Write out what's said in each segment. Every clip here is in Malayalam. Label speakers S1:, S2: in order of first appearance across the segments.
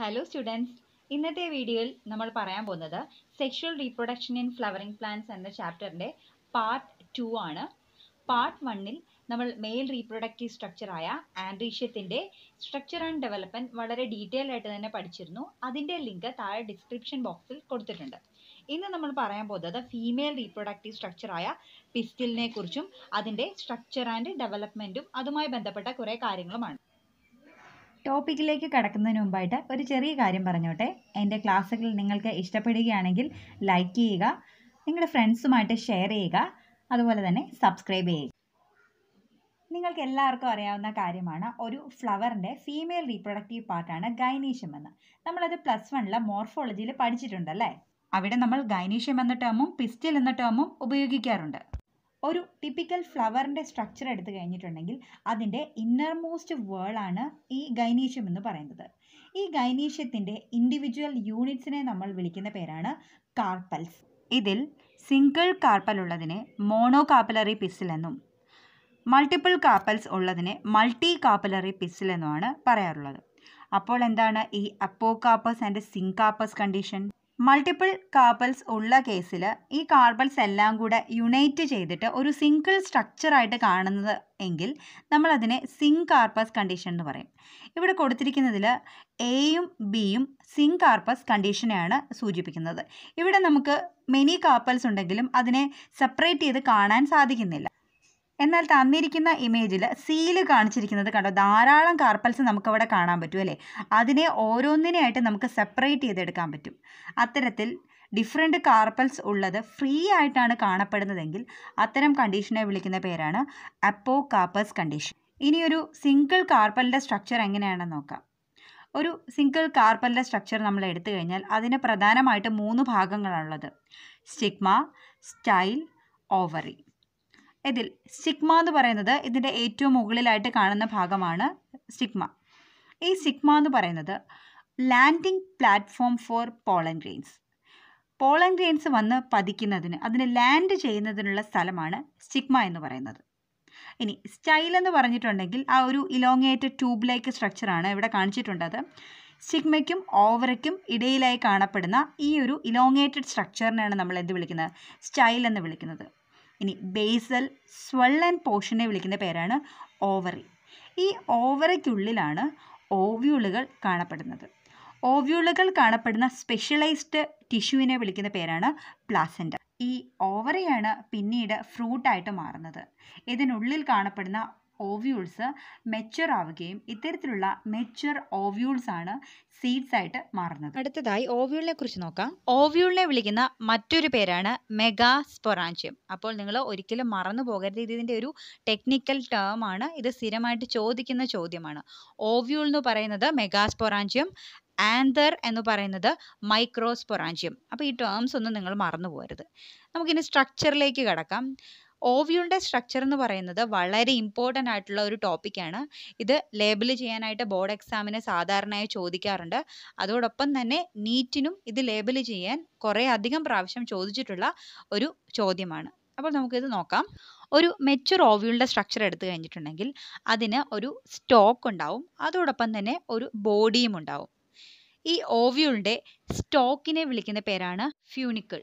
S1: ഹലോ സ്റ്റുഡൻസ് ഇന്നത്തെ വീഡിയോയിൽ നമ്മൾ പറയാൻ പോകുന്നത് sexual reproduction in flowering plants എന്ന ചാപ്റ്ററിൻ്റെ പാർട്ട് ടു ആണ് പാർട്ട് വണ്ണിൽ നമ്മൾ മെയിൽ റീപ്രൊഡക്റ്റീവ് സ്ട്രക്ചറായ ആൻഡ്രീഷ്യത്തിൻ്റെ സ്ട്രക്ചർ ആൻഡ് ഡെവലപ്മെൻറ്റ് വളരെ ഡീറ്റെയിൽ ആയിട്ട് തന്നെ പഠിച്ചിരുന്നു അതിൻ്റെ ലിങ്ക് താഴെ ഡിസ്ക്രിപ്ഷൻ ബോക്സിൽ കൊടുത്തിട്ടുണ്ട് ഇന്ന് നമ്മൾ പറയാൻ പോകുന്നത് ഫീമെയിൽ റീപ്രൊഡക്റ്റീവ് സ്ട്രക്ചറായ പിസ്റ്റിലിനെ കുറിച്ചും അതിൻ്റെ സ്ട്രക്ചർ ആൻഡ് ഡെവലപ്മെൻറ്റും അതുമായി ബന്ധപ്പെട്ട കുറേ കാര്യങ്ങളുമാണ് ടോപ്പിക്കിലേക്ക് കടക്കുന്നതിന് മുമ്പായിട്ട് ഒരു ചെറിയ കാര്യം പറഞ്ഞോട്ടെ എൻ്റെ ക്ലാസ്സുകൾ നിങ്ങൾക്ക് ഇഷ്ടപ്പെടുകയാണെങ്കിൽ ലൈക്ക് ചെയ്യുക നിങ്ങളുടെ ഫ്രണ്ട്സുമായിട്ട് ഷെയർ ചെയ്യുക അതുപോലെ തന്നെ സബ്സ്ക്രൈബ് ചെയ്യുക നിങ്ങൾക്ക് എല്ലാവർക്കും അറിയാവുന്ന കാര്യമാണ് ഒരു ഫ്ലവറിൻ്റെ ഫീമെയിൽ റീപ്രൊഡക്റ്റീവ് പാർട്ടാണ് ഗൈനീഷ്യം എന്ന് നമ്മളത് പ്ലസ് വണ്ണിലെ മോർഫോളജിയിൽ പഠിച്ചിട്ടുണ്ടല്ലേ അവിടെ നമ്മൾ ഗൈനീഷ്യം എന്ന ടേമും പിസ്റ്റിൽ എന്ന ടേമും ഉപയോഗിക്കാറുണ്ട് ഒരു ടിപ്പിക്കൽ ഫ്ലവറിൻ്റെ സ്ട്രക്ചർ എടുത്തു കഴിഞ്ഞിട്ടുണ്ടെങ്കിൽ അതിൻ്റെ ഇന്നർ മോസ്റ്റ് ആണ് ഈ ഗൈനീഷ്യം എന്ന് പറയുന്നത് ഈ ഗൈനീഷ്യത്തിൻ്റെ ഇൻഡിവിജ്വൽ യൂണിറ്റ്സിനെ നമ്മൾ വിളിക്കുന്ന പേരാണ് കാർപ്പൽസ് ഇതിൽ സിംഗിൾ കാർപ്പൽ ഉള്ളതിനെ മോണോ കാപ്പലറി പിസിൽ എന്നും മൾട്ടിപ്പിൾ കാപ്പൽസ് ഉള്ളതിനെ മൾട്ടി കാപ്പലറി പിസിൽ എന്നുമാണ് പറയാറുള്ളത് അപ്പോൾ എന്താണ് ഈ apocarpous and syncarpous condition multiple carpels ഉള്ള കേസിൽ ഈ കാർബൽസ് എല്ലാം കൂടെ യുണൈറ്റ് ചെയ്തിട്ട് ഒരു സിംഗിൾ സ്ട്രക്ചറായിട്ട് കാണുന്നത് എങ്കിൽ നമ്മളതിനെ സിങ് കാർപ്പസ് കണ്ടീഷൻ എന്ന് പറയും ഇവിടെ കൊടുത്തിരിക്കുന്നതിൽ എയും ബിയും സിങ് കാർപ്പസ് കണ്ടീഷനെയാണ് സൂചിപ്പിക്കുന്നത് ഇവിടെ നമുക്ക് മെനി കാർപ്പൽസ് ഉണ്ടെങ്കിലും അതിനെ സെപ്പറേറ്റ് ചെയ്ത് കാണാൻ സാധിക്കുന്നില്ല എന്നാൽ തന്നിരിക്കുന്ന ഇമേജിൽ സീല് കാണിച്ചിരിക്കുന്നത് കണ്ടോ ധാരാളം കാർപ്പൽസ് നമുക്കവിടെ കാണാൻ പറ്റും അല്ലേ അതിനെ ഓരോന്നിനെയായിട്ട് നമുക്ക് സെപ്പറേറ്റ് ചെയ്തെടുക്കാൻ പറ്റും അത്തരത്തിൽ ഡിഫറെൻറ്റ് കാർപ്പൽസ് ഉള്ളത് ഫ്രീ ആയിട്ടാണ് കാണപ്പെടുന്നതെങ്കിൽ അത്തരം കണ്ടീഷനെ വിളിക്കുന്ന പേരാണ് അപ്പോ കാർപ്പസ് കണ്ടീഷൻ ഇനിയൊരു സിംഗിൾ കാർപ്പലിൻ്റെ സ്ട്രക്ചർ എങ്ങനെയാണെന്ന് നോക്കാം ഒരു സിംഗിൾ കാർപ്പലിൻ്റെ സ്ട്രക്ചർ നമ്മൾ എടുത്തു കഴിഞ്ഞാൽ അതിന് പ്രധാനമായിട്ട് മൂന്ന് ഭാഗങ്ങളാണുള്ളത് സ്റ്റിഗ്മ സ്റ്റൈൽ ഓവറി ഇതിൽ സ്റ്റിഗ്മ എന്ന് പറയുന്നത് ഇതിൻ്റെ ഏറ്റവും മുകളിലായിട്ട് കാണുന്ന ഭാഗമാണ് സ്റ്റിഗ്മ ഈ സിഗ്മ എന്ന് പറയുന്നത് landing platform for pollen grains pollen grains വന്ന് പതിക്കുന്നതിന് അതിന് ലാൻഡ് ചെയ്യുന്നതിനുള്ള സ്ഥലമാണ് സ്റ്റിഗ്മ എന്ന് പറയുന്നത് ഇനി സ്റ്റൈൽ എന്ന് പറഞ്ഞിട്ടുണ്ടെങ്കിൽ ആ ഒരു ഇലോങ്ങേറ്റഡ് ട്യൂബ് ലൈക്ക് സ്ട്രക്ചറാണ് ഇവിടെ കാണിച്ചിട്ടുണ്ടത് സിഗ്മയ്ക്കും ഓവറയ്ക്കും ഇടയിലായി കാണപ്പെടുന്ന ഈ ഒരു ഇലോങ്ങേറ്റഡ് സ്ട്രക്ചറിനെയാണ് നമ്മൾ എന്ത് വിളിക്കുന്നത് സ്റ്റൈൽ എന്ന് വിളിക്കുന്നത് ഇനി ബേസൽ സ്വെല്ലൻ പോഷനെ വിളിക്കുന്ന പേരാണ് ഓവറി ഈ ഓവറയ്ക്കുള്ളിലാണ് ഓവ്യൂളുകൾ കാണപ്പെടുന്നത് ഓവ്യൂളുകൾ കാണപ്പെടുന്ന സ്പെഷ്യലൈസ്ഡ് ടിഷ്യൂവിനെ വിളിക്കുന്ന പേരാണ് പ്ലാസൻറ്റ ഈ ഓവറയാണ് പിന്നീട് ഫ്രൂട്ടായിട്ട് മാറുന്നത് ഇതിനുള്ളിൽ കാണപ്പെടുന്ന ഓവ്യൂൾസ് മെച്ചർ ആവുകയും ഇത്തരത്തിലുള്ള മെച്ചർ ഓവ്യൂൾസ് ആണ് സീഡ്സ് ആയിട്ട് മാറുന്നത് അടുത്തതായി ഓവ്യൂളിനെ കുറിച്ച് നോക്കാം ഓവ്യൂളിനെ വിളിക്കുന്ന മറ്റൊരു പേരാണ് മെഗാ അപ്പോൾ നിങ്ങൾ ഒരിക്കലും മറന്നു പോകരുത് ഇതിൻ്റെ ഒരു ടെക്നിക്കൽ ടേം ആണ് ഇത് സ്ഥിരമായിട്ട് ചോദിക്കുന്ന ചോദ്യമാണ് ഓവ്യൂൾ എന്ന് പറയുന്നത് മെഗാ ആന്തർ എന്ന് പറയുന്നത് മൈക്രോസ്പൊറാഞ്ചിയം അപ്പോൾ ഈ ടേംസ് ഒന്നും നിങ്ങൾ മറന്നു പോകരുത് നമുക്കിനി സ്ട്രക്ചറിലേക്ക് കടക്കാം ഓവിയുടെ സ്ട്രക്ചർ എന്ന് പറയുന്നത് വളരെ ഇമ്പോർട്ടൻ്റ് ആയിട്ടുള്ള ഒരു ടോപ്പിക്കാണ് ഇത് ലേബിൾ ചെയ്യാനായിട്ട് ബോർഡ് എക്സാമിന് സാധാരണയായി ചോദിക്കാറുണ്ട് അതോടൊപ്പം തന്നെ നീറ്റിനും ഇത് ലേബിൾ ചെയ്യാൻ കുറേ അധികം പ്രാവശ്യം ചോദിച്ചിട്ടുള്ള ഒരു ചോദ്യമാണ് അപ്പോൾ നമുക്കിത് നോക്കാം ഒരു മെച്ചുർ ഓവ്യൂളിൻ്റെ സ്ട്രക്ചർ എടുത്തു കഴിഞ്ഞിട്ടുണ്ടെങ്കിൽ അതിന് ഒരു സ്റ്റോക്ക് ഉണ്ടാവും അതോടൊപ്പം തന്നെ ഒരു ബോഡിയും ഉണ്ടാവും ഈ ഓവ്യൂളിൻ്റെ സ്റ്റോക്കിനെ വിളിക്കുന്ന പേരാണ് ഫ്യൂണിക്കിൾ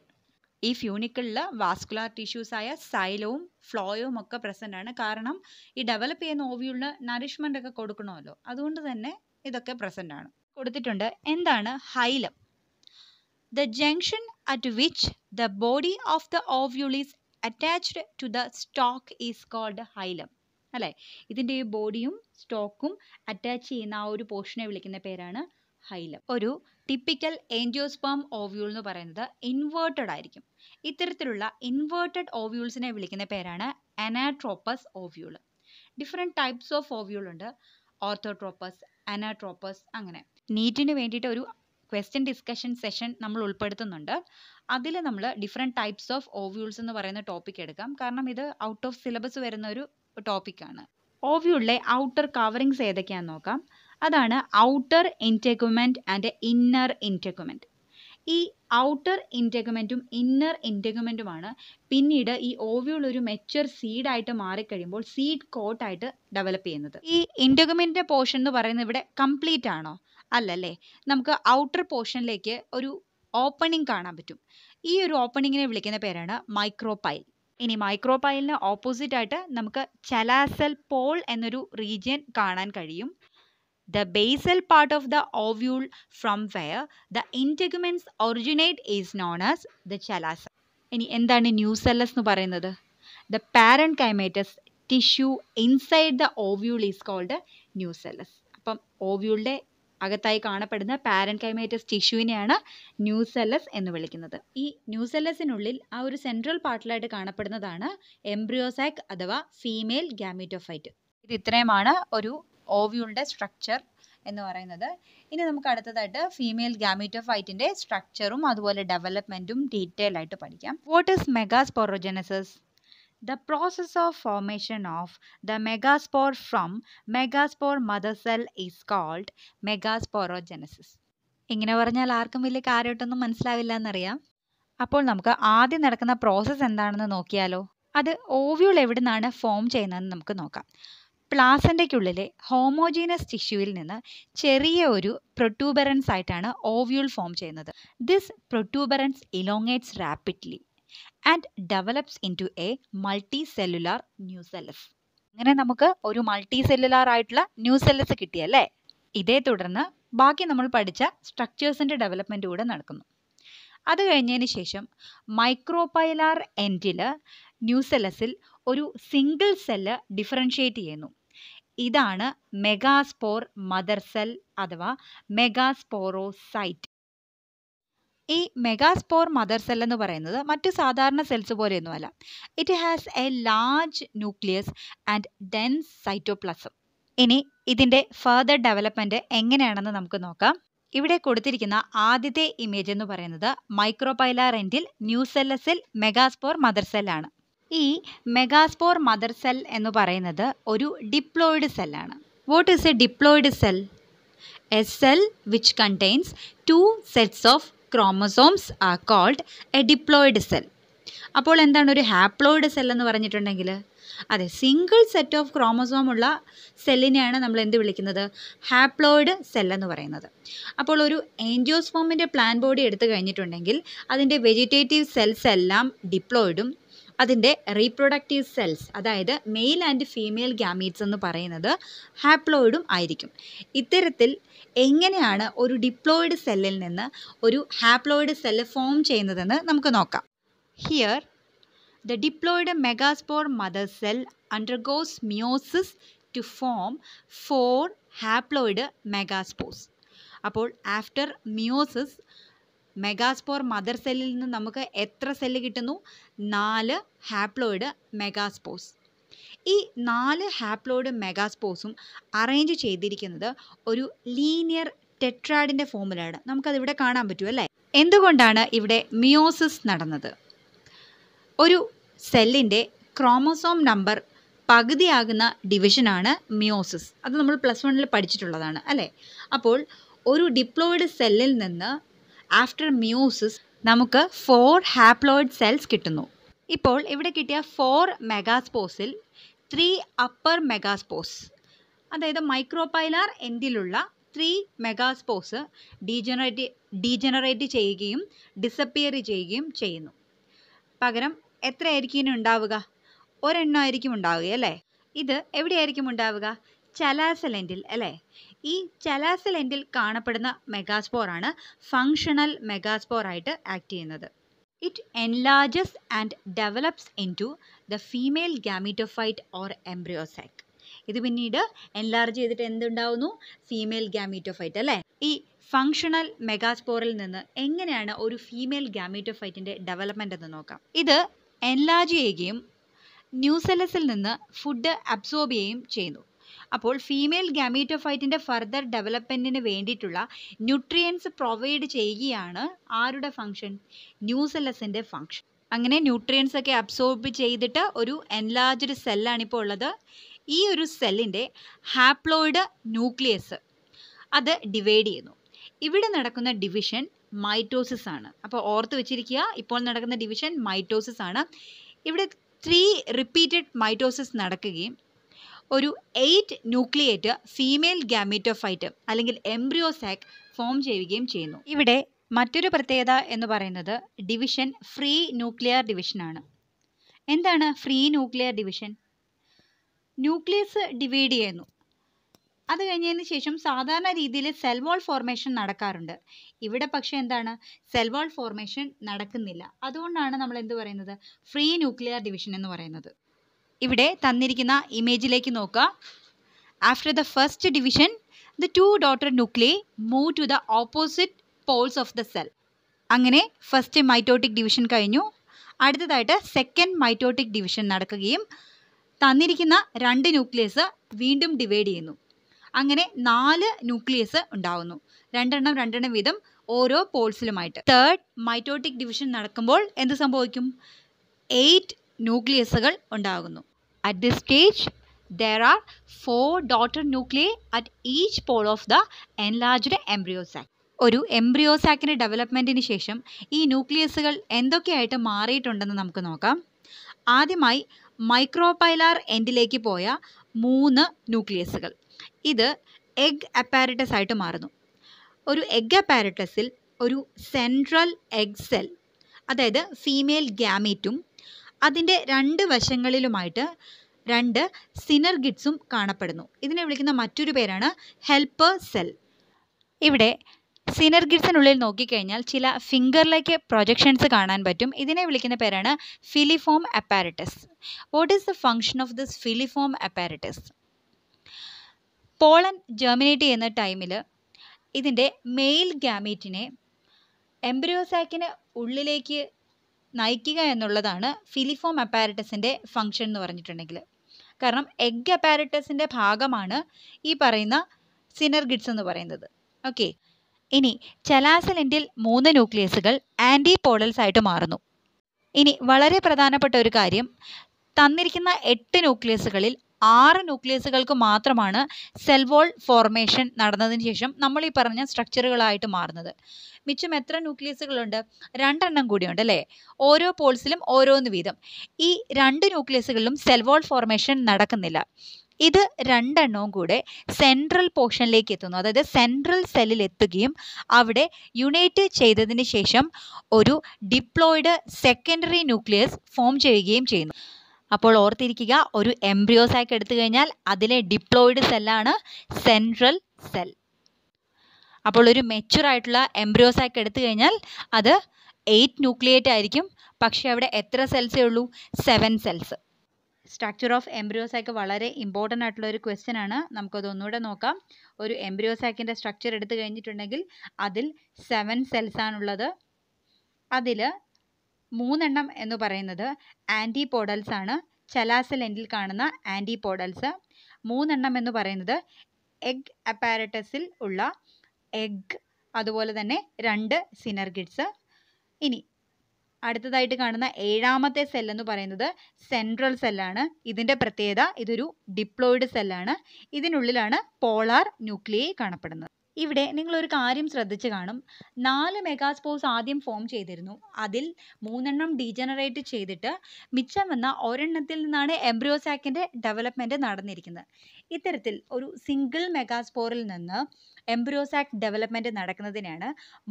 S1: ഈ ഫ്യൂണിക്കിളിൽ വാസ്കുലാർ ടിഷ്യൂസായ സൈലവും ഫ്ലോയവും ഒക്കെ പ്രസൻ്റ് ആണ് കാരണം ഈ ഡെവലപ്പ് ചെയ്യുന്ന ഓവിയുള്ള നറിഷ്മെൻ്റ് ഒക്കെ കൊടുക്കണമല്ലോ അതുകൊണ്ട് തന്നെ ഇതൊക്കെ പ്രസൻ്റ് ആണ് കൊടുത്തിട്ടുണ്ട് എന്താണ് hilum the junction at which the body of the ovule is attached to the stalk is called hilum അല്ലേ ഇതിൻ്റെ ബോഡിയും സ്റ്റോക്കും അറ്റാച്ച് ചെയ്യുന്ന ആ ഒരു പോർഷനെ വിളിക്കുന്ന പേരാണ് ഹൈലം ഒരു ടിപ്പിക്കൽ എൻജിയോസ്പേം ഓവ്യൂൾ എന്ന് പറയുന്നത് ഇൻവേർട്ടഡ് ആയിരിക്കും ഇത്തരത്തിലുള്ള ഇൻവേർട്ടഡ് ഓവ്യൂൾസിനെ വിളിക്കുന്ന പേരാണ് anatropous ovule different types of ovule ഉണ്ട് ഓർത്തോട്രോപ്പസ് അനാട്രോപ്പസ് അങ്ങനെ നീറ്റിന് വേണ്ടിയിട്ട് ഒരു ക്വസ്റ്റ്യൻ ഡിസ്കഷൻ സെഷൻ നമ്മൾ ഉൾപ്പെടുത്തുന്നുണ്ട് അതിൽ നമ്മൾ ഡിഫറെൻറ്റ് ടൈപ്സ് ഓഫ് ഓവ്യൂൾസ് എന്ന് പറയുന്ന ടോപ്പിക് എടുക്കാം കാരണം ഇത് ഔട്ട് ഓഫ് സിലബസ് വരുന്ന ഒരു ടോപ്പിക്കാണ് ഓവ്യൂളിലെ ഔട്ടർ കവറിങ്സ് ഏതൊക്കെയാണെന്ന് നോക്കാം അതാണ് outer integument and inner integument ഈ ഔട്ടർ ഇൻറ്റഗ്മെൻറ്റും ഇന്നർ ഇൻറ്റഗ്മെൻറ്റുമാണ് പിന്നീട് ഈ ഓവ്യൂൾ ഒരു മെച്ചർ സീഡായിട്ട് മാറിക്കഴിയുമ്പോൾ സീഡ് കോട്ടായിട്ട് ഡെവലപ്പ് ചെയ്യുന്നത് ഈ ഇൻറ്റഗ്മെൻറ്റിൻ്റെ പോർഷൻ എന്ന് പറയുന്നത് ഇവിടെ കംപ്ലീറ്റ് ആണോ അല്ലല്ലേ നമുക്ക് ഔട്ടർ പോർഷനിലേക്ക് ഒരു ഓപ്പണിംഗ് കാണാൻ പറ്റും ഈ ഒരു ഓപ്പണിങ്ങിനെ വിളിക്കുന്ന പേരാണ് മൈക്രോപൈൽ ഇനി മൈക്രോപൈലിന് ഓപ്പോസിറ്റ് ആയിട്ട് നമുക്ക് ചലാസൽ പോൾ എന്നൊരു റീജിയൻ കാണാൻ കഴിയും the basal part of the ovule from where the integuments originate is known as the chalaza ഇനി എന്താണ് ന്യൂസെല്ലസ് എന്ന് പറയുന്നത് the parenchymatous tissue inside the ovule is called nucellus അപ്പം ഓവ്യൂളിൻ്റെ അകത്തായി കാണപ്പെടുന്ന പാരൻ കൈമേറ്റസ് ടിഷ്യൂവിനെയാണ് ന്യൂസെല്ലസ് എന്ന് വിളിക്കുന്നത് ഈ ന്യൂസെല്ലസിനുള്ളിൽ ആ ഒരു സെൻട്രൽ പാർട്ടിലായിട്ട് കാണപ്പെടുന്നതാണ് എംബ്രിയോസാക് അഥവാ ഫീമെയിൽ ഗാമിറ്റോഫൈറ്റ് ഇത് ഇത്രയുമാണ് ഒരു ഓവിയുടെ സ്ട്രക്ചർ എന്ന് പറയുന്നത് ഇനി നമുക്ക് അടുത്തതായിട്ട് ഫീമെയിൽ ഗാമീറ്റോഫൈറ്റിന്റെ സ്ട്രക്ചറും അതുപോലെ ഡെവലപ്മെന്റും ഡീറ്റെയിൽ ആയിട്ട് പഠിക്കാം what is megasporogenesis the process of formation of the megaspore from megaspore mother cell is called megasporogenesis ഇങ്ങനെ പറഞ്ഞാൽ ആർക്കും വലിയ കാര്യമായിട്ടൊന്നും മനസ്സിലാവില്ല എന്നറിയാം അപ്പോൾ നമുക്ക് ആദ്യം നടക്കുന്ന പ്രോസസ്സ് എന്താണെന്ന് നോക്കിയാലോ അത് ഓവ്യൂൾ എവിടെ നിന്നാണ് ഫോം ചെയ്യുന്നതെന്ന് നമുക്ക് നോക്കാം പ്ലാസൻ്റയ്ക്കുള്ളിലെ ഹോമോജീനസ് ടിഷ്യൂവിൽ നിന്ന് ചെറിയ ഒരു പ്രൊട്യൂബറൻസ് ആയിട്ടാണ് ഓവ്യൂൾ ഫോം ചെയ്യുന്നത് this protuberance elongates rapidly and develops into a multicellular nucellus അങ്ങനെ നമുക്ക് ഒരു മൾട്ടി സെല്ലുലാർ ആയിട്ടുള്ള ന്യൂസെല്ലസ് കിട്ടിയല്ലേ ഇതേ തുടർന്ന് ബാക്കി നമ്മൾ പഠിച്ച സ്ട്രക്ചേഴ്സിൻ്റെ ഡെവലപ്മെൻ്റ് കൂടെ നടക്കുന്നു അത് കഴിഞ്ഞതിന് ശേഷം മൈക്രോപൈലാർ എൻഡിൽ ന്യൂസെല്ലസിൽ ഒരു സിംഗിൾ സെല്ല് ഡിഫറൻഷിയേറ്റ് ചെയ്യുന്നു ഇതാണ് മെഗാസ്പോർ മദർ സെൽ അഥവാ മെഗാസ്പോറോസൈറ്റ് ഈ മെഗാസ്പോർ മദർ സെൽ എന്ന് പറയുന്നത് മറ്റു സാധാരണ സെൽസ് പോലെയൊന്നുമല്ല it has a large nucleus and dense cytoplasm ഇനി ഇതിൻ്റെ ഫർദർ ഡെവലപ്മെൻറ്റ് എങ്ങനെയാണെന്ന് നമുക്ക് നോക്കാം ഇവിടെ കൊടുത്തിരിക്കുന്ന ആദ്യത്തെ ഇമേജ് എന്ന് പറയുന്നത് മൈക്രോപൈലാറെൻറ്റിൽ ന്യൂസെല്ലസിൽ മെഗാസ്പോർ മദർ സെല്ലാണ് ഈ മെഗാസ്പോർ മദർ സെൽ എന്ന് പറയുന്നത് ഒരു ഡിപ്ലോയിഡ് സെല്ലാണ് what is a diploid cell a cell which contains two sets of chromosomes are called a diploid cell അപ്പോൾ എന്താണ് ഒരു ഹാപ്ലോയിഡ് സെൽ എന്ന് പറഞ്ഞിട്ടുണ്ടെങ്കിൽ അതെ സിംഗിൾ സെറ്റ് ഓഫ് ക്രോമസോം ഉള്ള സെല്ലിനെയാണ് നമ്മൾ എന്ത് വിളിക്കുന്നത് ഹാപ്ലോയിഡ് സെൽ എന്ന് പറയുന്നത് അപ്പോൾ ഒരു എൻജിയോസ്ഫോമിൻ്റെ പ്ലാൻ ബോഡി എടുത്തു കഴിഞ്ഞിട്ടുണ്ടെങ്കിൽ അതിൻ്റെ വെജിറ്റേറ്റീവ് സെൽസ് എല്ലാം ഡിപ്ലോയിഡും അതിൻ്റെ റീപ്രൊഡക്റ്റീവ് സെൽസ് അതായത് മെയിൽ ആൻഡ് ഫീമെയിൽ ഗ്യാമീറ്റ്സ് എന്ന് പറയുന്നത് ഹാപ്ലോയിഡും ആയിരിക്കും ഇത്തരത്തിൽ എങ്ങനെയാണ് ഒരു ഡിപ്ലോയിഡ് സെല്ലിൽ നിന്ന് ഒരു ഹാപ്ലോയിഡ് സെല്ല് ഫോം ചെയ്യുന്നതെന്ന് നമുക്ക് നോക്കാം here the diploid megaspore mother cell undergoes meiosis to form four haploid megaspores അപ്പോൾ ആഫ്റ്റർ മിയോസിസ് മെഗാസ്പോർ മദർ സെല്ലിൽ നിന്ന് നമുക്ക് എത്ര സെല്ല് കിട്ടുന്നു നാല് ഹാപ്ലോയിഡ് മെഗാസ്പോസ് ഈ നാല് ഹാപ്ലോയിഡ് മെഗാസ്പോസും അറേഞ്ച് ചെയ്തിരിക്കുന്നത് ഒരു ലീനിയർ ടെട്രാഡിൻ്റെ ഫോമിലാണ് നമുക്കതിവിടെ കാണാൻ പറ്റും അല്ലേ എന്തുകൊണ്ടാണ് ഇവിടെ മിയോസിസ് നടന്നത് ഒരു സെല്ലിൻ്റെ ക്രോമോസോം നമ്പർ പകുതിയാകുന്ന ഡിവിഷനാണ് മിയോസിസ് അത് നമ്മൾ പ്ലസ് വണ്ണിൽ പഠിച്ചിട്ടുള്ളതാണ് അല്ലേ അപ്പോൾ ഒരു ഡിപ്ലോയിഡ് സെല്ലിൽ നിന്ന് ആഫ്റ്റർ മ്യൂസിസ് നമുക്ക് ഫോർ ഹാപ്ലോയിഡ് സെൽസ് കിട്ടുന്നു ഇപ്പോൾ ഇവിടെ കിട്ടിയ ഫോർ മെഗാസ്പോസിൽ ത്രീ അപ്പർ മെഗാസ്പോസ് അതായത് മൈക്രോപൈലാർ എൻഡിലുള്ള ത്രീ മെഗാസ്പോസ് ഡീജനറേറ്റ് ഡീജനറേറ്റ് ചെയ്യുകയും ഡിസപ്പിയർ ചെയ്യുകയും ചെയ്യുന്നു പകരം എത്രയായിരിക്കും ഇനി ഉണ്ടാവുക ഒരെണ്ണമായിരിക്കും ഉണ്ടാവുക അല്ലേ ഇത് എവിടെയായിരിക്കും ഉണ്ടാവുക ചലാസലൻഡിൽ അല്ലേ ഈ ചലാസലെൻഡിൽ കാണപ്പെടുന്ന മെഗാസ്പോർ ആണ് ഫങ്ഷണൽ മെഗാസ്പോർ ആയിട്ട് ആക്ട് ചെയ്യുന്നത് it enlarges and develops into the female gametophyte or embryo sac ഇത് പിന്നീട് എൻലാർജ് ചെയ്തിട്ട് എന്തുണ്ടാവുന്നു ഫീമെയിൽ ഗാമീറ്റോഫൈറ്റ് അല്ലേ ഈ ഫങ്ഷണൽ മെഗാസ്പോറിൽ നിന്ന് എങ്ങനെയാണ് ഒരു ഫീമെയിൽ ഗാമിറ്റോഫൈറ്റിൻ്റെ ഡെവലപ്മെൻ്റ് എന്ന് നോക്കാം ഇത് എൻലാർജ് ചെയ്യുകയും ന്യൂസെലസിൽ നിന്ന് ഫുഡ് അബ്സോർബ് ചെയ്യുകയും ചെയ്യുന്നു അപ്പോൾ ഫീമെയിൽ ഗാമീറ്റോഫൈറ്റിൻ്റെ ഫർദർ ഡെവലപ്മെൻറ്റിന് വേണ്ടിയിട്ടുള്ള ന്യൂട്രിയൻസ് പ്രൊവൈഡ് ചെയ്യുകയാണ് ആരുടെ ഫങ്ഷൻ ന്യൂസെല്ലസിൻ്റെ ഫങ്ഷൻ അങ്ങനെ ന്യൂട്രിയൻസ് ഒക്കെ അബ്സോർബ് ചെയ്തിട്ട് ഒരു എൻലാർജ്ഡ് ഇപ്പോൾ ഉള്ളത് ഈ ഒരു സെല്ലിൻ്റെ ഹാപ്ലോയിഡ് ന്യൂക്ലിയസ് അത് ഡിവൈഡ് ചെയ്യുന്നു ഇവിടെ നടക്കുന്ന ഡിവിഷൻ മൈറ്റോസിസ് ആണ് അപ്പോൾ ഓർത്ത് വെച്ചിരിക്കുക ഇപ്പോൾ നടക്കുന്ന ഡിവിഷൻ മൈറ്റോസിസ് ആണ് ഇവിടെ ത്രീ റിപ്പീറ്റഡ് മൈറ്റോസിസ് നടക്കുകയും ഒരു എയ്റ്റ് ന്യൂക്ലിയേറ്റ് ഫീമെയിൽ ഗാമിറ്റോഫൈറ്റ് അല്ലെങ്കിൽ എംബ്രിയോസാക് ഫോം ചെയ്യുകയും ചെയ്യുന്നു ഇവിടെ മറ്റൊരു പ്രത്യേകത എന്ന് പറയുന്നത് ഡിവിഷൻ ഫ്രീ ന്യൂക്ലിയർ ഡിവിഷനാണ് എന്താണ് free nuclear division nucleus divide ചെയ്യുന്നു അത് കഴിഞ്ഞതിന് ശേഷം സാധാരണ രീതിയിൽ സെൽ വാൾ ഫോർമേഷൻ നടക്കാറുണ്ട് ഇവിടെ പക്ഷേ എന്താണ് സെൽ വാൾ ഫോർമേഷൻ നടക്കുന്നില്ല അതുകൊണ്ടാണ് നമ്മൾ എന്ത് പറയുന്നത് ഫ്രീ ന്യൂക്ലിയർ ഡിവിഷൻ എന്ന് പറയുന്നത് ഇവിടെ തന്നിരിക്കുന്ന ഇമേജിലേക്ക് നോക്കുക after the first division the two daughter nuclei move to the opposite poles of the cell അങ്ങനെ ഫസ്റ്റ് മൈറ്റോട്ടിക് ഡിവിഷൻ കഴിഞ്ഞു അടുത്തതായിട്ട് സെക്കൻഡ് മൈറ്റോട്ടിക് ഡിവിഷൻ നടക്കുകയും തന്നിരിക്കുന്ന രണ്ട് ന്യൂക്ലിയസ് വീണ്ടും ഡിവൈഡ് ചെയ്യുന്നു അങ്ങനെ നാല് ന്യൂക്ലിയസ് ഉണ്ടാവുന്നു രണ്ടെണ്ണം രണ്ടെണ്ണം വീതം ഓരോ പോൾസിലുമായിട്ട് തേർഡ് മൈറ്റോട്ടിക് ഡിവിഷൻ നടക്കുമ്പോൾ എന്ത് സംഭവിക്കും എയ്റ്റ് ന്യൂക്ലിയസുകൾ ഉണ്ടാകുന്നു At this stage, there are four daughter nuclei at each pole of the enlarged embryo sac. ഒരു എംബ്രിയോ സാക്കിൻ്റെ ഡെവലപ്മെൻറ്റിന് ശേഷം ഈ ന്യൂക്ലിയസുകൾ എന്തൊക്കെയായിട്ട് മാറിയിട്ടുണ്ടെന്ന് നമുക്ക് നോക്കാം ആദ്യമായി മൈക്രോപൈലാർ എൻഡിലേക്ക് പോയ മൂന്ന് ന്യൂക്ലിയസുകൾ ഇത് എഗ് അപ്പാരറ്റസ് ആയിട്ട് മാറുന്നു ഒരു എഗ് അപ്പാരറ്റസിൽ ഒരു സെൻട്രൽ എഗ് സെൽ അതായത് ഫീമെയിൽ ഗ്യാമീറ്റും അതിൻ്റെ രണ്ട് വശങ്ങളിലുമായിട്ട് രണ്ട് സിനർഗിഡ്സും കാണപ്പെടുന്നു ഇതിനെ വിളിക്കുന്ന മറ്റൊരു പേരാണ് ഹെൽപ്പർ സെൽ ഇവിടെ സിനർഗിഡ്സിനുള്ളിൽ നോക്കിക്കഴിഞ്ഞാൽ ചില ഫിംഗറിലേക്ക് പ്രൊജക്ഷൻസ് കാണാൻ പറ്റും ഇതിനെ വിളിക്കുന്ന പേരാണ് filiform apparatus what is the function of this filiform apparatus pollen germinate ചെയ്യുന്ന ടൈമിൽ ഇതിൻ്റെ മെയിൽ ഗാമീറ്റിനെ എംബ്രിയോസാക്കിന് ഉള്ളിലേക്ക് നയിക്കുക എന്നുള്ളതാണ് ഫിലിഫോം അപ്പാരറ്റസിൻ്റെ ഫങ്ഷൻ എന്ന് പറഞ്ഞിട്ടുണ്ടെങ്കിൽ കാരണം എഗ് അപ്പാരറ്റസിൻ്റെ ഭാഗമാണ് ഈ പറയുന്ന സിനർഗിഡ്സ് എന്ന് പറയുന്നത് ഓക്കെ ഇനി ചലാസലിൻ്റിൽ മൂന്ന് ന്യൂക്ലിയസുകൾ ആൻറ്റി പോളൽസ് ആയിട്ട് മാറുന്നു ഇനി വളരെ പ്രധാനപ്പെട്ട ഒരു കാര്യം തന്നിരിക്കുന്ന എട്ട് ന്യൂക്ലിയസുകളിൽ ആറ് ന്യൂക്ലിയസുകൾക്ക് മാത്രമാണ് സെൽ ഫോർമേഷൻ നടന്നതിന് ശേഷം നമ്മൾ ഈ പറഞ്ഞ സ്ട്രക്ചറുകളായിട്ട് മാറുന്നത് മിച്ചം എത്ര ന്യൂക്ലിയസുകളുണ്ട് രണ്ടെണ്ണം കൂടിയുണ്ട് അല്ലേ ഓരോ പോൾസിലും ഓരോന്ന് വീതം ഈ രണ്ട് ന്യൂക്ലിയസുകളിലും സെൽ ഫോർമേഷൻ നടക്കുന്നില്ല ഇത് രണ്ടെണ്ണവും കൂടെ സെൻട്രൽ പോർഷനിലേക്ക് എത്തുന്നു അതായത് സെൻട്രൽ സെല്ലിൽ എത്തുകയും അവിടെ യുണൈറ്റ് ചെയ്തതിന് ശേഷം ഒരു ഡിപ്ലോയിഡ് സെക്കൻഡറി ന്യൂക്ലിയസ് ഫോം ചെയ്യുകയും ചെയ്യുന്നു അപ്പോൾ ഓർത്തിരിക്കുക ഒരു എംബ്രിയോസാക്ക് എടുത്തു കഴിഞ്ഞാൽ അതിലെ ഡിപ്ലോയിഡ് സെല്ലാണ് സെൻട്രൽ സെൽ അപ്പോൾ ഒരു മെച്ചുർ ആയിട്ടുള്ള എംബ്രിയോസാക്ക് എടുത്തു കഴിഞ്ഞാൽ അത് എയ്റ്റ് ന്യൂക്ലിയേറ്റ് ആയിരിക്കും പക്ഷേ അവിടെ എത്ര സെൽസേ ഉള്ളൂ seven cells structure of embryo sac വളരെ ഇമ്പോർട്ടൻ്റ് ആയിട്ടുള്ള ഒരു ക്വസ്റ്റ്യൻ ആണ് നമുക്കതൊന്നുകൂടെ നോക്കാം ഒരു എംബ്രിയോസാക്കിൻ്റെ സ്ട്രക്ചർ എടുത്തു കഴിഞ്ഞിട്ടുണ്ടെങ്കിൽ അതിൽ സെവൻ സെൽസ് അതിൽ മൂന്നെണ്ണം എന്ന് പറയുന്നത് ആൻറ്റിപോഡൽസ് ആണ് എൻഡിൽ കാണുന്ന ആൻറ്റിപോഡൽസ് മൂന്നെണ്ണം എന്ന് പറയുന്നത് എഗ് അപ്പാരറ്റസിൽ ഉള്ള എഗ് അതുപോലെ തന്നെ രണ്ട് സിനർഗിഡ്സ് ഇനി അടുത്തതായിട്ട് കാണുന്ന ഏഴാമത്തെ സെൽ എന്ന് പറയുന്നത് സെൻട്രൽ സെല്ലാണ് ഇതിൻ്റെ പ്രത്യേകത ഇതൊരു ഡിപ്ലോയിഡ് സെല്ലാണ് ഇതിനുള്ളിലാണ് പോളാർ ന്യൂക്ലിയ കാണപ്പെടുന്നത് ഇവിടെ നിങ്ങളൊരു കാര്യം ശ്രദ്ധിച്ചു കാണും നാല് മെഗാസ്പോസ് ആദ്യം ഫോം ചെയ്തിരുന്നു അതിൽ മൂന്നെണ്ണം ഡീജനറേറ്റ് ചെയ്തിട്ട് മിച്ചം വന്ന ഒരെണ്ണത്തിൽ നിന്നാണ് എംബ്രിയോസാക്കിൻ്റെ ഡെവലപ്മെൻറ്റ് നടന്നിരിക്കുന്നത് ഇത്തരത്തിൽ ഒരു സിംഗിൾ മെഗാസ്പോറിൽ നിന്ന് എംബ്രിയോസാക് ഡെവലപ്മെൻറ്റ് നടക്കുന്നതിനാണ്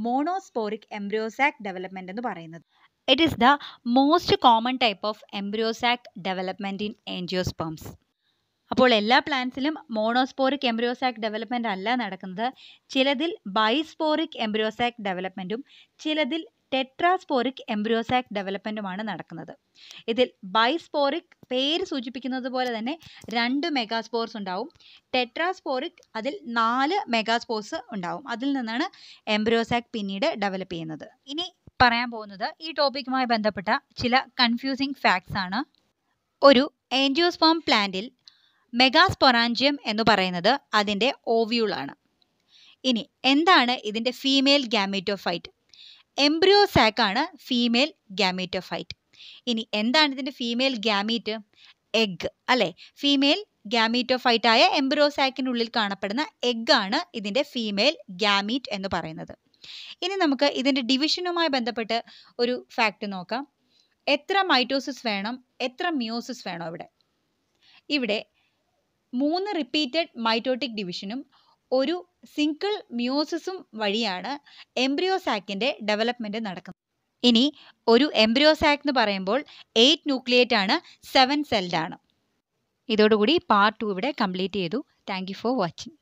S1: മോണോസ്പോറിക് എംബ്രിയോസാക് ഡെവലപ്മെൻറ്റ് എന്ന് പറയുന്നത് it is the most common type of embryo sac development in angiosperms അപ്പോൾ എല്ലാ പ്ലാന്റ്സിലും മോണോസ്പോറിക് എംബ്രിയോസാക് ഡെവലപ്മെൻ്റ് അല്ല നടക്കുന്നത് ചിലതിൽ ബൈസ്പോറിക് എംബ്രിയോസാക് ഡെവലപ്മെന്റും ചിലതിൽ ടെട്രാസ്പോറിക് എംബ്രിയോസാക് ഡെവലപ്മെന്റുമാണ് നടക്കുന്നത് ഇതിൽ ബൈസ്പോറിക് പേര് സൂചിപ്പിക്കുന്നത് പോലെ തന്നെ രണ്ട് മെഗാസ്പോർസ് ഉണ്ടാവും ടെട്രാസ്പോറിക് അതിൽ നാല് മെഗാസ്പോർസ് ഉണ്ടാവും അതിൽ നിന്നാണ് എംബ്രിയോസാക് പിന്നീട് ഡെവലപ്പ് ചെയ്യുന്നത് ഇനി പറയാൻ പോകുന്നത് ഈ ടോപ്പിക്കുമായി ബന്ധപ്പെട്ട ചില കൺഫ്യൂസിങ് ഫാക്ട്സ് ആണ് ഒരു എൻജിയോസ്പോം പ്ലാന്റിൽ മെഗാസ്പൊറാഞ്ചിയം എന്ന് പറയുന്നത് അതിൻ്റെ ഓവ്യൂളാണ് ഇനി എന്താണ് ഇതിൻ്റെ ഫീമെയിൽ ഗാമീറ്റോഫൈറ്റ് എംബ്രിയോസാക്ക് ആണ് ഫീമെയിൽ ഗാമീറ്റോഫൈറ്റ് ഇനി എന്താണ് ഇതിൻ്റെ ഫീമെയിൽ ഗാമീറ്റ് എഗ് അല്ലേ ഫീമെയിൽ ഗാമീറ്റോഫൈറ്റായ എംബ്രിയോസാക്കിനുള്ളിൽ കാണപ്പെടുന്ന എഗ്ഗാണ് ഇതിൻ്റെ ഫീമെയിൽ ഗാമീറ്റ് എന്ന് പറയുന്നത് ഇനി നമുക്ക് ഇതിൻ്റെ ഡിവിഷനുമായി ബന്ധപ്പെട്ട് ഒരു ഫാക്റ്റ് നോക്കാം എത്ര മൈറ്റോസിസ് വേണം എത്ര മിയോസിസ് വേണം ഇവിടെ ഇവിടെ മൂന്ന് റിപ്പീറ്റഡ് മൈറ്റോട്ടിക് ഡിവിഷനും ഒരു സിംഗിൾ മ്യൂസിസും വഴിയാണ് എംബ്രിയോസാക്കിൻ്റെ ഡെവലപ്മെൻ്റ് നടക്കുന്നത് ഇനി ഒരു എംബ്രിയോസാക്ക് എന്ന് പറയുമ്പോൾ എയ്റ്റ് ന്യൂക്ലിയേറ്റ് ആണ് സെവൻ സെൽഡ് ആണ് ഇതോടുകൂടി പാർട്ട് ടു ഇവിടെ കംപ്ലീറ്റ് ചെയ്തു താങ്ക് യു ഫോർ വാച്ചിങ്